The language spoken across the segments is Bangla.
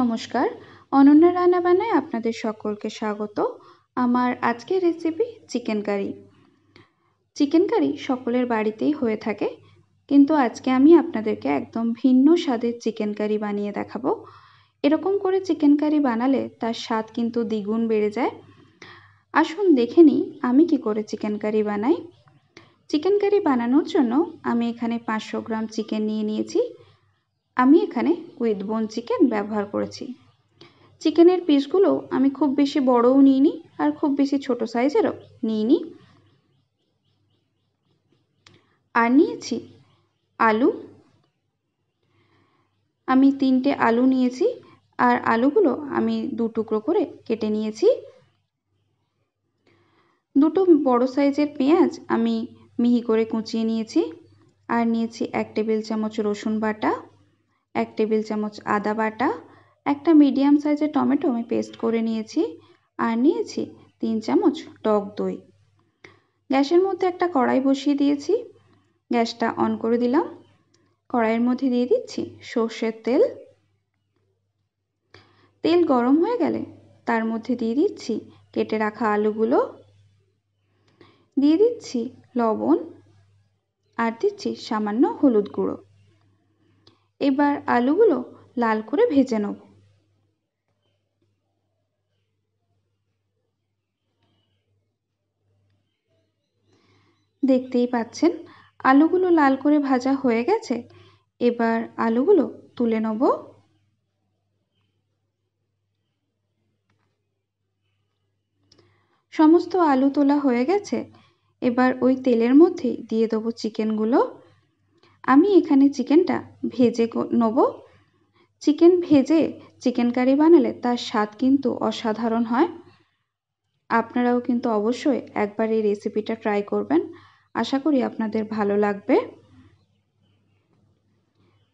নমস্কার অনন্যা বানায় আপনাদের সকলকে স্বাগত আমার আজকের recipe chicken curry chicken curry সকলের বাড়িতেই হয়ে থাকে কিন্তু আজকে আমি আপনাদেরকে একদম ভিন্ন স্বাদের চিকেন কারি বানিয়ে দেখাবো এরকম করে চিকেন কারি বানালে তার স্বাদ কিন্তু দ্বিগুণ বেড়ে যায় আসুন দেখে নিই আমি কি করে চিকেন কারি বানাই চিকেন কারি বানানোর জন্য আমি এখানে পাঁচশো গ্রাম চিকেন নিয়ে নিয়েছি আমি এখানে উইথ বোন চিকেন ব্যবহার করেছি চিকেনের পিসগুলো আমি খুব বেশি বড়ও নিইনি আর খুব বেশি ছোট সাইজেরও নিইনি আর নিয়েছি আলু আমি তিনটে আলু নিয়েছি আর আলুগুলো আমি দু টুকরো করে কেটে নিয়েছি দুটো বড় সাইজের পেঁয়াজ আমি মিহি করে কুচিয়ে নিয়েছি আর নিয়েছি এক টেবিল চামচ রসুন বাটা এক টেবিল চামচ আদা বাটা একটা মিডিয়াম সাইজের টমেটো আমি পেস্ট করে নিয়েছি আর নিয়েছি তিন চামচ টক দই গ্যাসের মধ্যে একটা কড়াই বসিয়ে দিয়েছি গ্যাসটা অন করে দিলাম কড়াইয়ের মধ্যে দিয়ে দিচ্ছি সর্ষের তেল তেল গরম হয়ে গেলে তার মধ্যে দিয়ে দিচ্ছি কেটে রাখা আলুগুলো দিয়ে দিচ্ছি লবণ আর দিচ্ছি সামান্য হলুদ গুঁড়ো এবার আলুগুলো লাল করে ভেজে নেব দেখতেই পাচ্ছেন আলুগুলো লাল করে ভাজা হয়ে গেছে এবার আলুগুলো তুলে নেব সমস্ত আলু তোলা হয়ে গেছে এবার ওই তেলের মধ্যেই দিয়ে দেবো চিকেনগুলো আমি এখানে চিকেনটা ভেজে নেব চিকেন ভেজে চিকেন কারি বানালে তার স্বাদ কিন্তু অসাধারণ হয় আপনারাও কিন্তু অবশ্যই একবার এই রেসিপিটা ট্রাই করবেন আশা করি আপনাদের ভালো লাগবে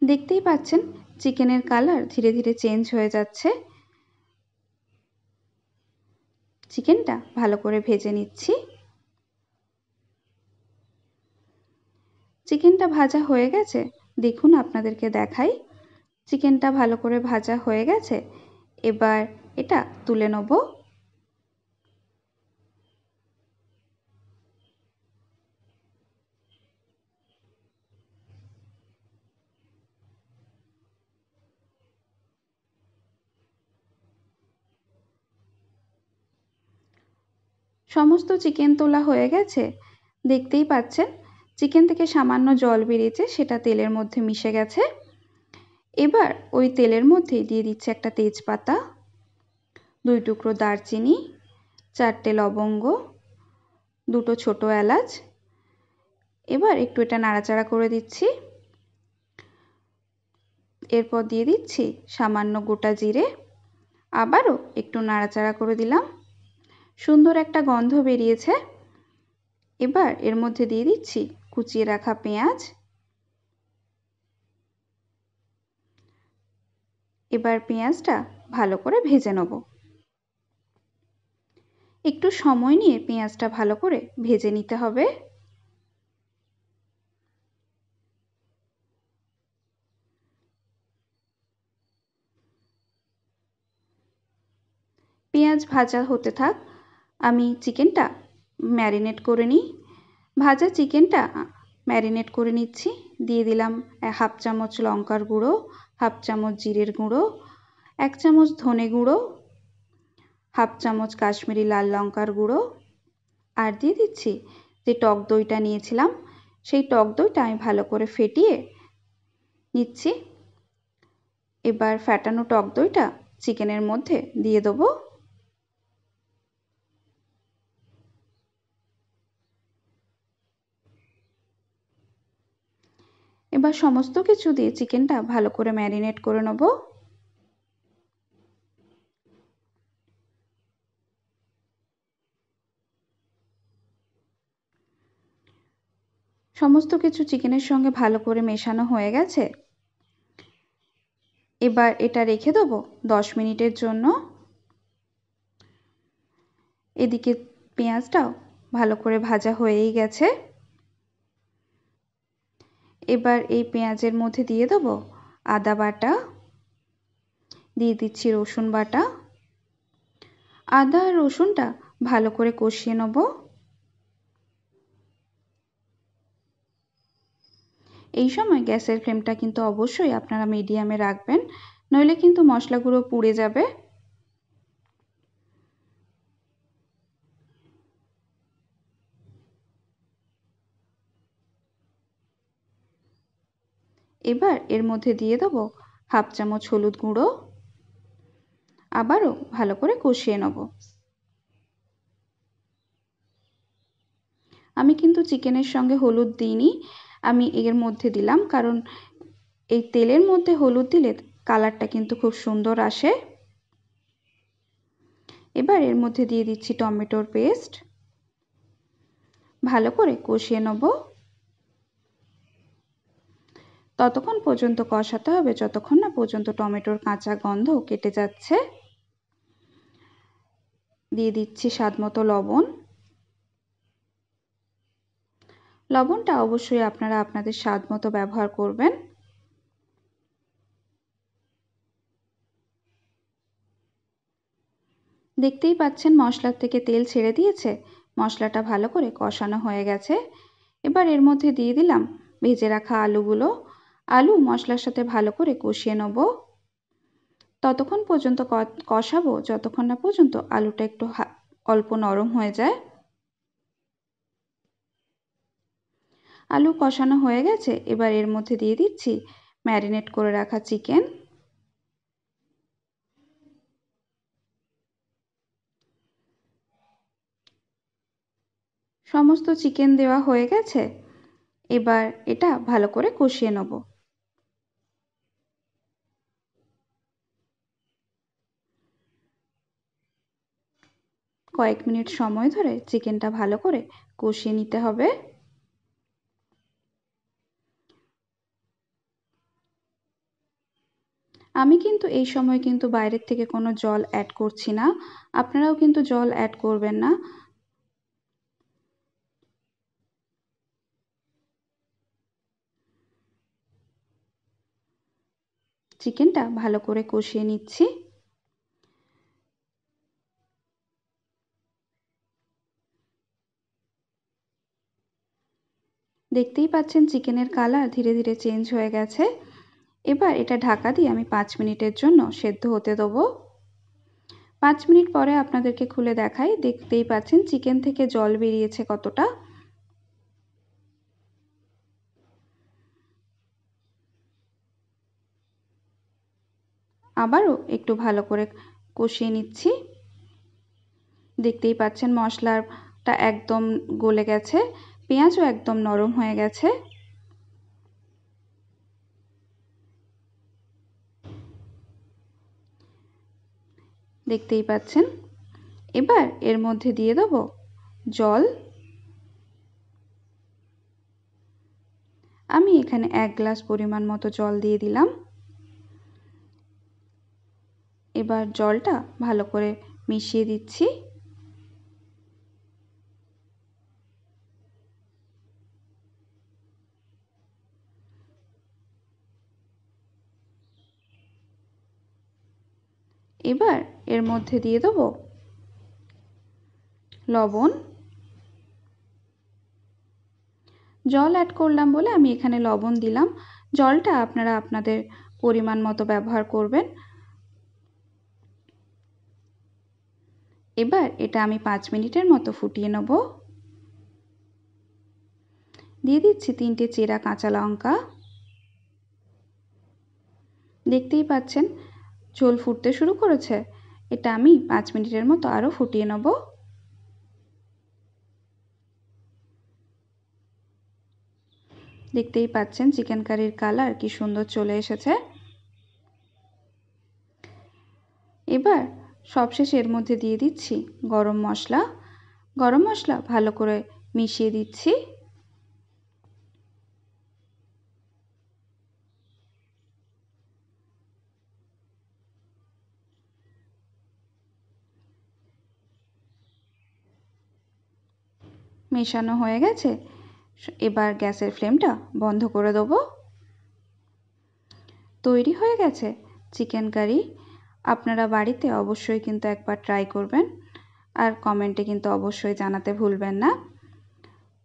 দেখতেই পাচ্ছেন চিকেনের কালার ধীরে ধীরে চেঞ্জ হয়ে যাচ্ছে চিকেনটা ভালো করে ভেজে নিচ্ছি চিকেনটা ভাজা হয়ে গেছে দেখুন আপনাদেরকে দেখাই চিকেনটা ভালো করে ভাজা হয়ে গেছে এবার এটা তুলে নেব সমস্ত চিকেন তোলা হয়ে গেছে দেখতেই পাচ্ছেন চিকেন থেকে সামান্য জল বেরিয়েছে সেটা তেলের মধ্যে মিশে গেছে এবার ওই তেলের মধ্যে দিয়ে দিচ্ছে একটা তেজপাতা দুই টুকরো দারচিনি চারটে লবঙ্গ দুটো ছোট এলাচ এবার একটু এটা নাড়াচাড়া করে দিচ্ছি এরপর দিয়ে দিচ্ছি সামান্য গোটা জিরে আবারও একটু নাড়াচাড়া করে দিলাম সুন্দর একটা গন্ধ বেরিয়েছে এবার এর মধ্যে দিয়ে দিচ্ছি কুচিয়ে রাখা পেঁয়াজ এবার পেঁয়াজটা ভালো করে ভেজে নেব একটু সময় নিয়ে পেঁয়াজটা ভালো করে ভেজে নিতে হবে পেঁয়াজ ভাজা হতে থাক আমি চিকেনটা ম্যারিনেট করে নিই ভাজা চিকেনটা ম্যারিনেট করে নিচ্ছি দিয়ে দিলাম হাফ চামচ লঙ্কার গুঁড়ো হাফ চামচ জিরের গুঁড়ো এক চামচ ধনে গুঁড়ো হাফ চামচ কাশ্মীরি লাল লঙ্কার গুঁড়ো আর দিয়ে দিচ্ছি যে টক দইটা নিয়েছিলাম সেই টক দইটা আমি ভালো করে ফেটিয়ে নিচ্ছি এবার ফ্যাটানো টক দইটা চিকেনের মধ্যে দিয়ে দেবো বা সমস্ত কিছু দিয়ে চিকেনটা ভালো করে ম্যারিনেট করে নেব সমস্ত কিছু চিকেনের সঙ্গে ভালো করে মেশানো হয়ে গেছে এবার এটা রেখে দেবো দশ মিনিটের জন্য এদিকে পেঁয়াজটাও ভালো করে ভাজা হয়েই গেছে এবার এই পেঁয়াজের মধ্যে দিয়ে দেবো আদা বাটা দিয়ে দিচ্ছি রসুন বাটা আদা আর রসুনটা ভালো করে কষিয়ে নেব এই সময় গ্যাসের ফ্লেমটা কিন্তু অবশ্যই আপনারা মিডিয়ামে রাখবেন নইলে কিন্তু মশলাগুলো পুড়ে যাবে এবার এর মধ্যে দিয়ে দেবো হাফ চামচ হলুদ গুঁড়ো আবারও ভালো করে কষিয়ে নেব আমি কিন্তু চিকেনের সঙ্গে হলুদ দিইনি আমি এর মধ্যে দিলাম কারণ এই তেলের মধ্যে হলুদ দিলে কালারটা কিন্তু খুব সুন্দর আসে এবার এর মধ্যে দিয়ে দিচ্ছি টমেটোর পেস্ট ভালো করে কষিয়ে নেবো ততক্ষণ পর্যন্ত কষাতে হবে যতক্ষণ না পর্যন্ত টমেটোর কাঁচা গন্ধ কেটে যাচ্ছে দিয়ে দিচ্ছি স্বাদমতো লবণ লবণটা অবশ্যই আপনারা আপনাদের স্বাদমতো ব্যবহার করবেন দেখতেই পাচ্ছেন মশলার থেকে তেল ছেড়ে দিয়েছে মশলাটা ভালো করে কষানো হয়ে গেছে এবার এর মধ্যে দিয়ে দিলাম ভেজে রাখা আলুগুলো আলু মশলার সাথে ভালো করে কষিয়ে নেব ততক্ষণ পর্যন্ত কষাবো যতক্ষণ না পর্যন্ত আলুটা একটু অল্প নরম হয়ে যায় আলু কষানো হয়ে গেছে এবার এর মধ্যে দিয়ে দিচ্ছি ম্যারিনেট করে রাখা চিকেন সমস্ত চিকেন দেওয়া হয়ে গেছে এবার এটা ভালো করে কষিয়ে নেবো কয়েক মিনিট সময় ধরে চিকেনটা ভালো করে কষিয়ে নিতে হবে আমি কিন্তু এই সময় কিন্তু বাইরের থেকে কোনো জল অ্যাড করছি না আপনারাও কিন্তু জল অ্যাড করবেন না চিকেনটা ভালো করে কষিয়ে নিচ্ছি দেখতেই পাচ্ছেন চিকেনের কালার ধীরে ধীরে চেঞ্জ হয়ে গেছে এবার এটা ঢাকা দিয়ে আমি পাঁচ মিনিটের জন্য সেদ্ধ হতে দেবো পাঁচ মিনিট পরে আপনাদেরকে খুলে দেখাই দেখতেই পাচ্ছেন চিকেন থেকে জল বেরিয়েছে কতটা আবারও একটু ভালো করে কষিয়ে নিচ্ছি দেখতেই পাচ্ছেন মশলাটা একদম গলে গেছে পেঁয়াজও একদম নরম হয়ে গেছে দেখতেই পাচ্ছেন এবার এর মধ্যে দিয়ে দেব জল আমি এখানে এক গ্লাস পরিমাণ মতো জল দিয়ে দিলাম এবার জলটা ভালো করে মিশিয়ে দিচ্ছি এবার এর মধ্যে দিয়ে দেব লবণ জল অ্যাড করলাম বলে আমি এখানে লবণ দিলাম জলটা আপনারা আপনাদের পরিমাণ মতো ব্যবহার করবেন এবার এটা আমি পাঁচ মিনিটের মতো ফুটিয়ে নেব দিয়ে দিচ্ছি তিনটে চেরা কাঁচা লঙ্কা দেখতেই পাচ্ছেন ঝোল ফুটতে শুরু করেছে এটা আমি পাঁচ মিনিটের মতো আরও ফুটিয়ে নেব দেখতেই পাচ্ছেন চিকেন কারির কালার কি সুন্দর চলে এসেছে এবার সবশেষ এর মধ্যে দিয়ে দিচ্ছি গরম মশলা গরম মশলা ভালো করে মিশিয়ে দিচ্ছি মেশানো হয়ে গেছে এবার গ্যাসের ফ্লেমটা বন্ধ করে দেবো তৈরি হয়ে গেছে চিকেন কারি আপনারা বাড়িতে অবশ্যই কিন্তু একবার ট্রাই করবেন আর কমেন্টে কিন্তু অবশ্যই জানাতে ভুলবেন না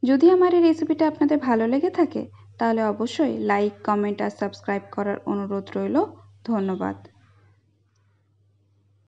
যদি আমার এই রেসিপিটা আপনাদের ভালো লেগে থাকে তাহলে অবশ্যই লাইক কমেন্ট আর সাবস্ক্রাইব করার অনুরোধ রইল ধন্যবাদ